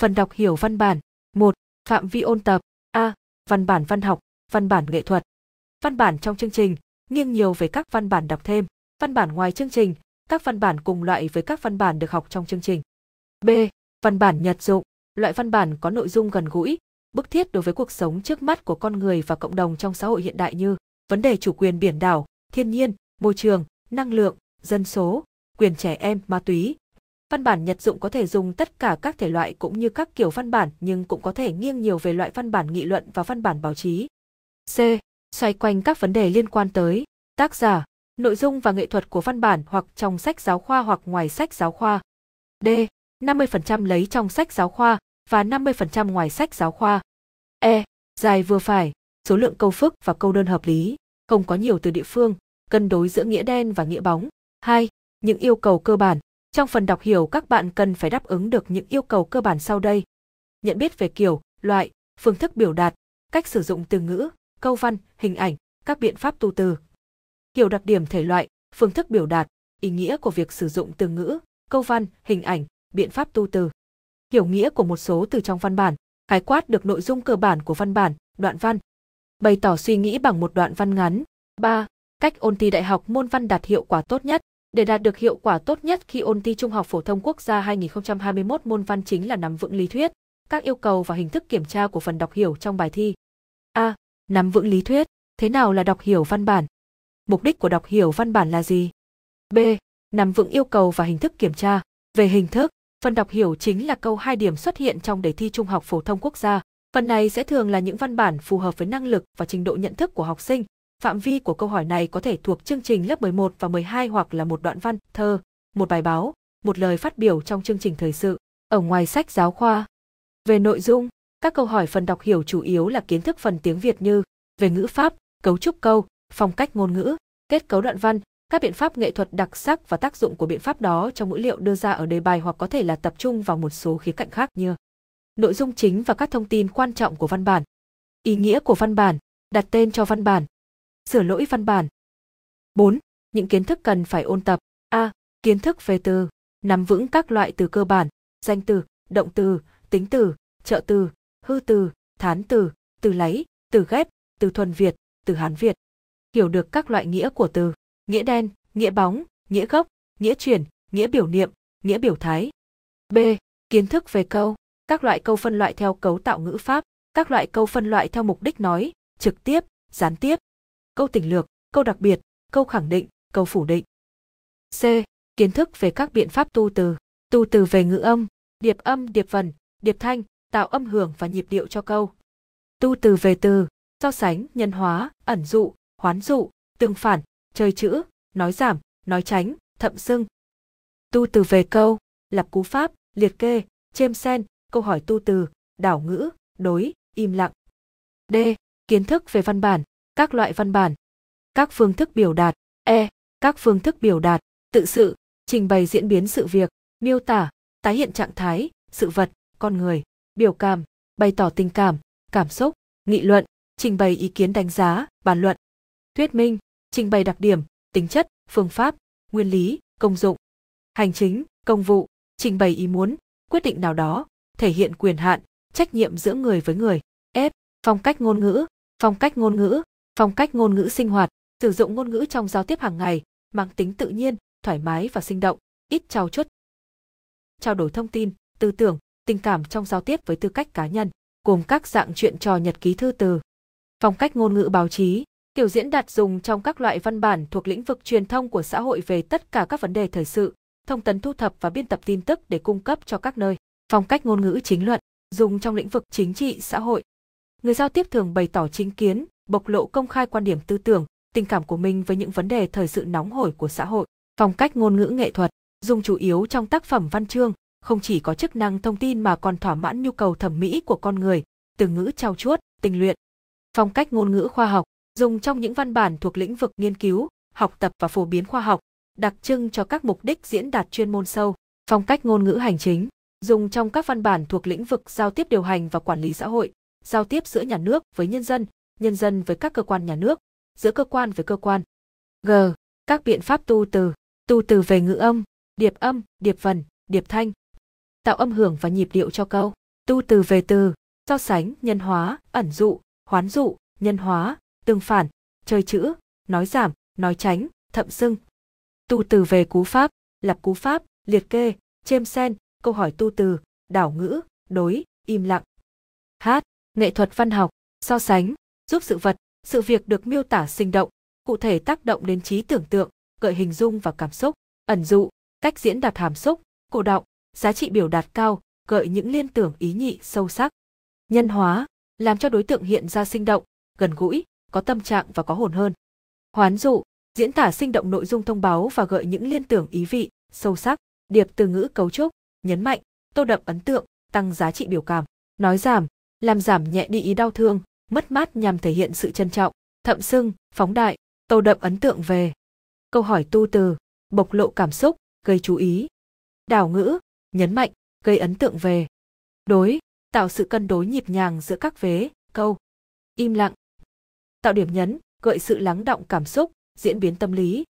Phần đọc hiểu văn bản. 1. Phạm vi ôn tập. A. Văn bản văn học, văn bản nghệ thuật. Văn bản trong chương trình nghiêng nhiều về các văn bản đọc thêm, văn bản ngoài chương trình, các văn bản cùng loại với các văn bản được học trong chương trình. B. Văn bản nhật dụng, loại văn bản có nội dung gần gũi, bức thiết đối với cuộc sống trước mắt của con người và cộng đồng trong xã hội hiện đại như vấn đề chủ quyền biển đảo, thiên nhiên, môi trường, năng lượng, dân số, quyền trẻ em, ma túy, Văn bản nhật dụng có thể dùng tất cả các thể loại cũng như các kiểu văn bản nhưng cũng có thể nghiêng nhiều về loại văn bản nghị luận và văn bản báo chí. C. Xoay quanh các vấn đề liên quan tới tác giả, nội dung và nghệ thuật của văn bản hoặc trong sách giáo khoa hoặc ngoài sách giáo khoa. D. 50% lấy trong sách giáo khoa và 50% ngoài sách giáo khoa. E. Dài vừa phải, số lượng câu phức và câu đơn hợp lý, không có nhiều từ địa phương, cân đối giữa nghĩa đen và nghĩa bóng. 2. Những yêu cầu cơ bản trong phần đọc hiểu các bạn cần phải đáp ứng được những yêu cầu cơ bản sau đây. Nhận biết về kiểu, loại, phương thức biểu đạt, cách sử dụng từ ngữ, câu văn, hình ảnh, các biện pháp tu từ. Hiểu đặc điểm thể loại, phương thức biểu đạt, ý nghĩa của việc sử dụng từ ngữ, câu văn, hình ảnh, biện pháp tu từ. Hiểu nghĩa của một số từ trong văn bản, khái quát được nội dung cơ bản của văn bản, đoạn văn. Bày tỏ suy nghĩ bằng một đoạn văn ngắn. 3. Cách ôn thi đại học môn văn đạt hiệu quả tốt nhất. Để đạt được hiệu quả tốt nhất khi ôn thi Trung học phổ thông quốc gia 2021 môn văn chính là nắm vững lý thuyết, các yêu cầu và hình thức kiểm tra của phần đọc hiểu trong bài thi. A. Nắm vững lý thuyết, thế nào là đọc hiểu văn bản? Mục đích của đọc hiểu văn bản là gì? B. Nắm vững yêu cầu và hình thức kiểm tra. Về hình thức, phần đọc hiểu chính là câu hai điểm xuất hiện trong đề thi Trung học phổ thông quốc gia. Phần này sẽ thường là những văn bản phù hợp với năng lực và trình độ nhận thức của học sinh, Phạm vi của câu hỏi này có thể thuộc chương trình lớp 11 và 12 hoặc là một đoạn văn, thơ, một bài báo, một lời phát biểu trong chương trình thời sự, ở ngoài sách giáo khoa. Về nội dung, các câu hỏi phần đọc hiểu chủ yếu là kiến thức phần tiếng Việt như về ngữ pháp, cấu trúc câu, phong cách ngôn ngữ, kết cấu đoạn văn, các biện pháp nghệ thuật đặc sắc và tác dụng của biện pháp đó trong ngữ liệu đưa ra ở đề bài hoặc có thể là tập trung vào một số khía cạnh khác như nội dung chính và các thông tin quan trọng của văn bản, ý nghĩa của văn bản, đặt tên cho văn bản, sửa lỗi văn bản. 4. Những kiến thức cần phải ôn tập. A. Kiến thức về từ, nắm vững các loại từ cơ bản, danh từ, động từ, tính từ, trợ từ, hư từ, thán từ, từ lấy, từ ghép, từ thuần Việt, từ Hán Việt. Hiểu được các loại nghĩa của từ, nghĩa đen, nghĩa bóng, nghĩa gốc, nghĩa chuyển, nghĩa biểu niệm, nghĩa biểu thái. B. Kiến thức về câu, các loại câu phân loại theo cấu tạo ngữ pháp, các loại câu phân loại theo mục đích nói, trực tiếp, gián tiếp, câu tình lược, câu đặc biệt, câu khẳng định, câu phủ định. C. Kiến thức về các biện pháp tu từ. Tu từ về ngữ âm, điệp âm, điệp vần, điệp thanh, tạo âm hưởng và nhịp điệu cho câu. Tu từ về từ, so sánh, nhân hóa, ẩn dụ, hoán dụ, tương phản, chơi chữ, nói giảm, nói tránh, thậm xưng. Tu từ về câu, lập cú pháp, liệt kê, chêm sen, câu hỏi tu từ, đảo ngữ, đối, im lặng. D. Kiến thức về văn bản, các loại văn bản, các phương thức biểu đạt, e, các phương thức biểu đạt, tự sự, trình bày diễn biến sự việc, miêu tả, tái hiện trạng thái, sự vật, con người, biểu cảm, bày tỏ tình cảm, cảm xúc, nghị luận, trình bày ý kiến đánh giá, bàn luận, thuyết minh, trình bày đặc điểm, tính chất, phương pháp, nguyên lý, công dụng, hành chính, công vụ, trình bày ý muốn, quyết định nào đó, thể hiện quyền hạn, trách nhiệm giữa người với người, f, phong cách ngôn ngữ, phong cách ngôn ngữ phong cách ngôn ngữ sinh hoạt sử dụng ngôn ngữ trong giao tiếp hàng ngày mang tính tự nhiên thoải mái và sinh động ít trao chuốt trao đổi thông tin tư tưởng tình cảm trong giao tiếp với tư cách cá nhân gồm các dạng chuyện trò nhật ký thư từ phong cách ngôn ngữ báo chí tiểu diễn đạt dùng trong các loại văn bản thuộc lĩnh vực truyền thông của xã hội về tất cả các vấn đề thời sự thông tấn thu thập và biên tập tin tức để cung cấp cho các nơi phong cách ngôn ngữ chính luận dùng trong lĩnh vực chính trị xã hội người giao tiếp thường bày tỏ chính kiến bộc lộ công khai quan điểm tư tưởng, tình cảm của mình với những vấn đề thời sự nóng hổi của xã hội. Phong cách ngôn ngữ nghệ thuật, dùng chủ yếu trong tác phẩm văn chương, không chỉ có chức năng thông tin mà còn thỏa mãn nhu cầu thẩm mỹ của con người, từ ngữ trau chuốt, tình luyện. Phong cách ngôn ngữ khoa học, dùng trong những văn bản thuộc lĩnh vực nghiên cứu, học tập và phổ biến khoa học, đặc trưng cho các mục đích diễn đạt chuyên môn sâu. Phong cách ngôn ngữ hành chính, dùng trong các văn bản thuộc lĩnh vực giao tiếp điều hành và quản lý xã hội, giao tiếp giữa nhà nước với nhân dân, nhân dân với các cơ quan nhà nước, giữa cơ quan với cơ quan. G. Các biện pháp tu từ, tu từ về ngữ âm, điệp âm, điệp vần, điệp thanh. Tạo âm hưởng và nhịp điệu cho câu, tu từ về từ, so sánh, nhân hóa, ẩn dụ, hoán dụ, nhân hóa, tương phản, chơi chữ, nói giảm, nói tránh, thậm xưng. Tu từ về cú pháp, lập cú pháp, liệt kê, chêm sen, câu hỏi tu từ, đảo ngữ, đối, im lặng. Hát, nghệ thuật văn học, so sánh, giúp sự vật, sự việc được miêu tả sinh động, cụ thể tác động đến trí tưởng tượng, gợi hình dung và cảm xúc, ẩn dụ, cách diễn đạt hàm xúc, cổ động, giá trị biểu đạt cao, gợi những liên tưởng ý nhị sâu sắc. Nhân hóa, làm cho đối tượng hiện ra sinh động, gần gũi, có tâm trạng và có hồn hơn. Hoán dụ, diễn tả sinh động nội dung thông báo và gợi những liên tưởng ý vị, sâu sắc, điệp từ ngữ cấu trúc, nhấn mạnh, tô đậm ấn tượng, tăng giá trị biểu cảm, nói giảm, làm giảm nhẹ đi ý đau thương, mất mát nhằm thể hiện sự trân trọng, thậm sưng, phóng đại, tô đậm ấn tượng về. Câu hỏi tu từ, bộc lộ cảm xúc, gây chú ý. Đảo ngữ, nhấn mạnh, gây ấn tượng về. Đối, tạo sự cân đối nhịp nhàng giữa các vế, câu. Im lặng. Tạo điểm nhấn, gợi sự lắng động cảm xúc, diễn biến tâm lý.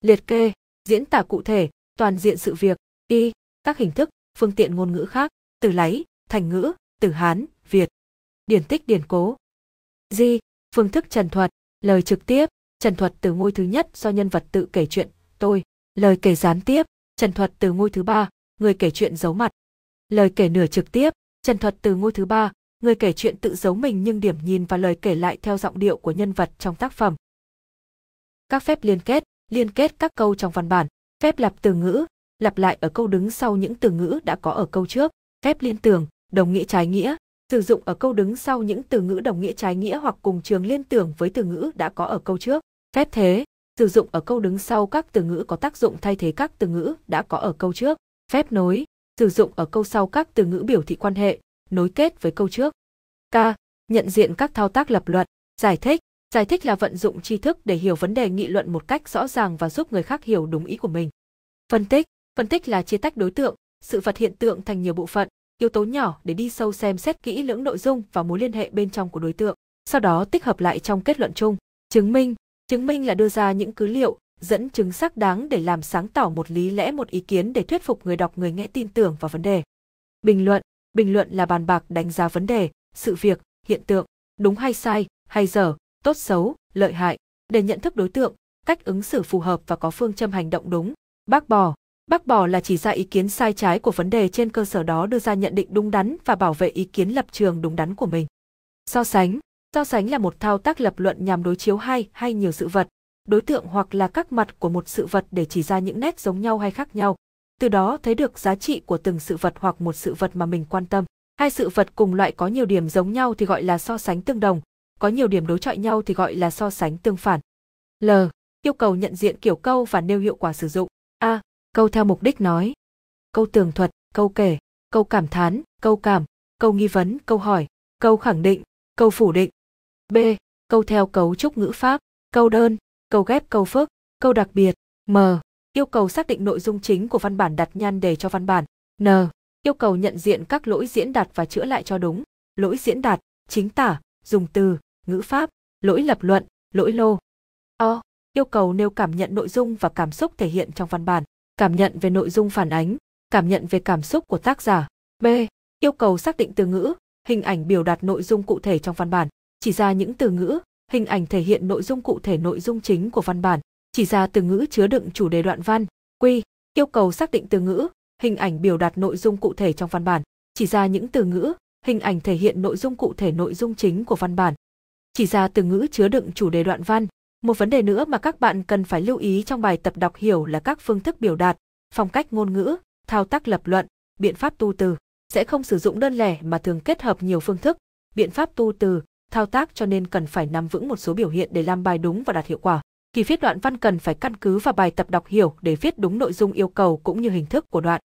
Liệt kê, diễn tả cụ thể, toàn diện sự việc, y, các hình thức, phương tiện ngôn ngữ khác, từ lấy thành ngữ, từ Hán, Việt. Điển tích điển cố. Di, phương thức trần thuật, lời trực tiếp, trần thuật từ ngôi thứ nhất do nhân vật tự kể chuyện, tôi, lời kể gián tiếp, trần thuật từ ngôi thứ ba, người kể chuyện giấu mặt. Lời kể nửa trực tiếp, trần thuật từ ngôi thứ ba, người kể chuyện tự giấu mình nhưng điểm nhìn và lời kể lại theo giọng điệu của nhân vật trong tác phẩm. Các phép liên kết, liên kết các câu trong văn bản, phép lặp từ ngữ, lặp lại ở câu đứng sau những từ ngữ đã có ở câu trước, phép liên tưởng, đồng nghĩa trái nghĩa, sử dụng ở câu đứng sau những từ ngữ đồng nghĩa trái nghĩa hoặc cùng trường liên tưởng với từ ngữ đã có ở câu trước. Phép thế, sử dụng ở câu đứng sau các từ ngữ có tác dụng thay thế các từ ngữ đã có ở câu trước. Phép nối, sử dụng ở câu sau các từ ngữ biểu thị quan hệ, nối kết với câu trước. K. Nhận diện các thao tác lập luận, giải thích. Giải thích là vận dụng tri thức để hiểu vấn đề nghị luận một cách rõ ràng và giúp người khác hiểu đúng ý của mình. Phân tích, phân tích là chia tách đối tượng, sự vật hiện tượng thành nhiều bộ phận, yếu tố nhỏ để đi sâu xem xét kỹ lưỡng nội dung và mối liên hệ bên trong của đối tượng, sau đó tích hợp lại trong kết luận chung. Chứng minh, chứng minh là đưa ra những cứ liệu, dẫn chứng xác đáng để làm sáng tỏ một lý lẽ một ý kiến để thuyết phục người đọc người nghe tin tưởng vào vấn đề. Bình luận, bình luận là bàn bạc đánh giá vấn đề, sự việc, hiện tượng, đúng hay sai, hay dở, tốt xấu, lợi hại, để nhận thức đối tượng, cách ứng xử phù hợp và có phương châm hành động đúng, bác bỏ, Bác bỏ là chỉ ra ý kiến sai trái của vấn đề trên cơ sở đó đưa ra nhận định đúng đắn và bảo vệ ý kiến lập trường đúng đắn của mình. So sánh So sánh là một thao tác lập luận nhằm đối chiếu hai hay nhiều sự vật, đối tượng hoặc là các mặt của một sự vật để chỉ ra những nét giống nhau hay khác nhau. Từ đó thấy được giá trị của từng sự vật hoặc một sự vật mà mình quan tâm. Hai sự vật cùng loại có nhiều điểm giống nhau thì gọi là so sánh tương đồng, có nhiều điểm đối chọi nhau thì gọi là so sánh tương phản. L. Yêu cầu nhận diện kiểu câu và nêu hiệu quả sử dụng. A câu theo mục đích nói câu tường thuật câu kể câu cảm thán câu cảm câu nghi vấn câu hỏi câu khẳng định câu phủ định b câu theo cấu trúc ngữ pháp câu đơn câu ghép câu phức câu đặc biệt m yêu cầu xác định nội dung chính của văn bản đặt nhan đề cho văn bản n yêu cầu nhận diện các lỗi diễn đạt và chữa lại cho đúng lỗi diễn đạt chính tả dùng từ ngữ pháp lỗi lập luận lỗi lô o yêu cầu nêu cảm nhận nội dung và cảm xúc thể hiện trong văn bản cảm nhận về nội dung phản ánh, cảm nhận về cảm xúc của tác giả. B. Yêu cầu xác định từ ngữ, hình ảnh biểu đạt nội dung cụ thể trong văn bản, chỉ ra những từ ngữ, hình ảnh thể hiện nội dung cụ thể nội dung chính của văn bản, chỉ ra từ ngữ chứa đựng chủ đề đoạn văn. Q. Yêu cầu xác định từ ngữ, hình ảnh biểu đạt nội dung cụ thể trong văn bản, chỉ ra những từ ngữ, hình ảnh thể hiện nội dung cụ thể nội dung chính của văn bản. Chỉ ra từ ngữ chứa đựng chủ đề đoạn văn. Một vấn đề nữa mà các bạn cần phải lưu ý trong bài tập đọc hiểu là các phương thức biểu đạt, phong cách ngôn ngữ, thao tác lập luận, biện pháp tu từ. Sẽ không sử dụng đơn lẻ mà thường kết hợp nhiều phương thức, biện pháp tu từ, thao tác cho nên cần phải nắm vững một số biểu hiện để làm bài đúng và đạt hiệu quả. Khi viết đoạn văn cần phải căn cứ vào bài tập đọc hiểu để viết đúng nội dung yêu cầu cũng như hình thức của đoạn.